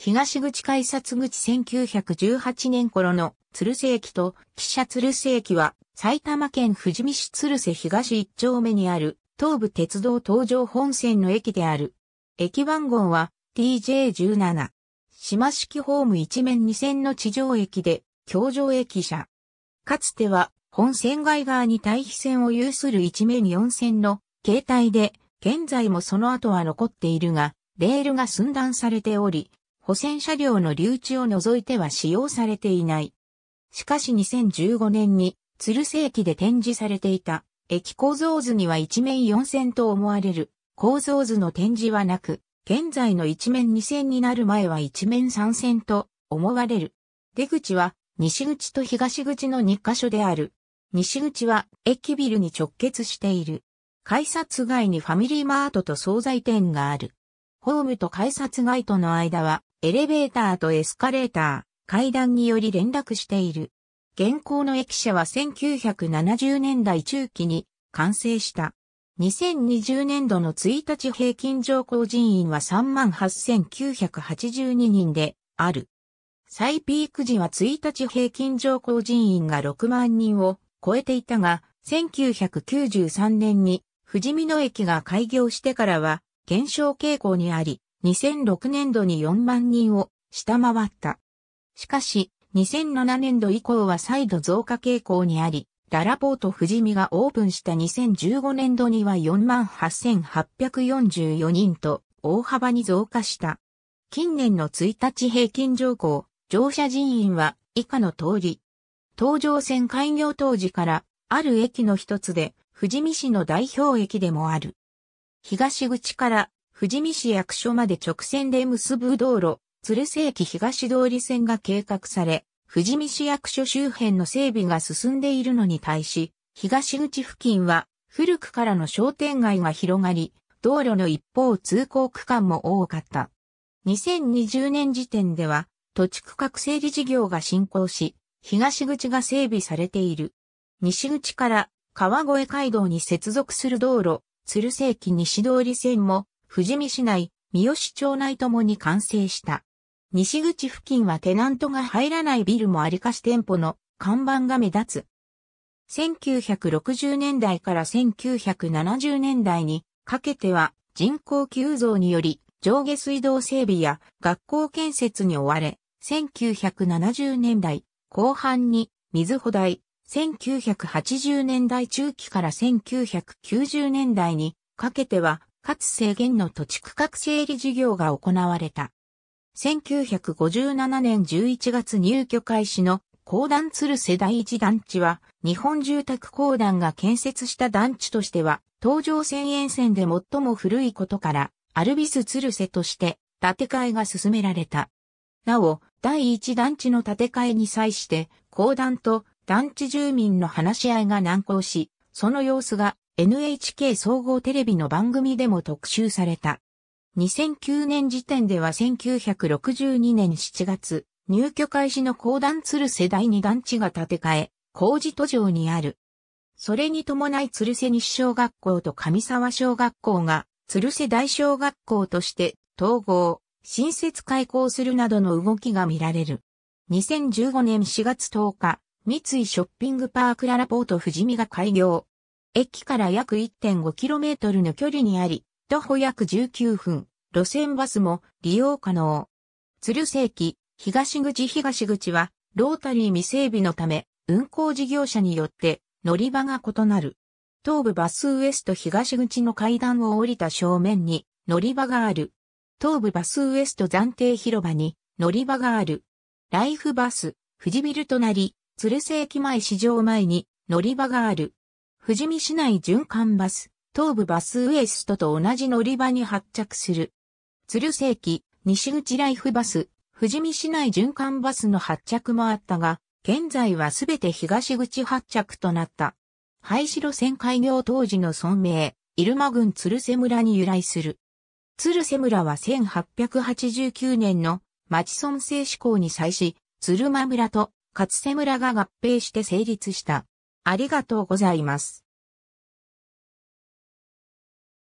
東口改札口1918年頃の鶴瀬駅と汽車鶴瀬駅は埼玉県富士見市鶴瀬東一丁目にある東武鉄道東上本線の駅である。駅番号は TJ17。島式ホーム一面二線の地上駅で、京上駅舎。かつては本線外側に対比線を有する一面四線の形態で、現在もその後は残っているが、レールが寸断されており、補選車両の留置を除いては使用されていない。しかし2015年に、鶴瀬駅で展示されていた、駅構造図には一面四線と思われる、構造図の展示はなく、現在の一面二線になる前は一面三線と思われる。出口は、西口と東口の2カ所である。西口は、駅ビルに直結している。改札外にファミリーマートと惣菜店がある。ホームと改札外との間はエレベーターとエスカレーター、階段により連絡している。現行の駅舎は1970年代中期に完成した。2020年度の1日平均乗降人員は38,982人である。最ピーク時は1日平均乗降人員が6万人を超えていたが、1993年に富士見野駅が開業してからは減少傾向にあり、2006年度に4万人を下回った。しかし、2007年度以降は再度増加傾向にあり、ララポート富士見がオープンした2015年度には48,844人と大幅に増加した。近年の1日平均乗降、乗車人員は以下の通り。東上線開業当時からある駅の一つで、富士見市の代表駅でもある。東口から富士見市役所まで直線で結ぶ道路、鶴瀬駅東通り線が計画され、富士見市役所周辺の整備が進んでいるのに対し、東口付近は古くからの商店街が広がり、道路の一方通行区間も多かった。2020年時点では、土地区画整理事業が進行し、東口が整備されている。西口から川越街道に接続する道路、鶴瀬駅西通り線も富士見市内、三好町内ともに完成した。西口付近はテナントが入らないビルもあり貸し店舗の看板が目立つ。1960年代から1970年代にかけては人口急増により上下水道整備や学校建設に追われ、1970年代後半に水穂台、1980年代中期から1990年代にかけてはかつ制限の土地区画整理事業が行われた。1957年11月入居開始の高段鶴瀬第一団地は、日本住宅公団が建設した団地としては、東上線沿線で最も古いことから、アルビス鶴瀬として建て替えが進められた。なお、第一団地の建て替えに際して、公団と団地住民の話し合いが難航し、その様子が NHK 総合テレビの番組でも特集された。2009年時点では1962年7月、入居開始の高段鶴瀬第二団地が建て替え、工事途上にある。それに伴い鶴瀬西小学校と上沢小学校が鶴瀬大小学校として統合、新設開校するなどの動きが見られる。2015年4月10日、三井ショッピングパークララポート富士見が開業。駅から約 1.5km の距離にあり、徒歩約19分、路線バスも利用可能。鶴瀬駅、東口東口は、ロータリー未整備のため、運行事業者によって乗り場が異なる。東部バスウエスト東口の階段を降りた正面に乗り場がある。東部バスウエスト暫定広場に乗り場がある。ライフバス、富士ビル隣、鶴瀬駅前市場前に乗り場がある。富士見市内循環バス、東部バスウエストと同じ乗り場に発着する。鶴世紀、西口ライフバス、富士見市内循環バスの発着もあったが、現在はすべて東口発着となった。廃止路線開業当時の村名、入間郡鶴瀬村に由来する。鶴瀬村は1889年の町村制施行に際し、鶴間村と勝瀬村が合併して成立した。ありがとうございます。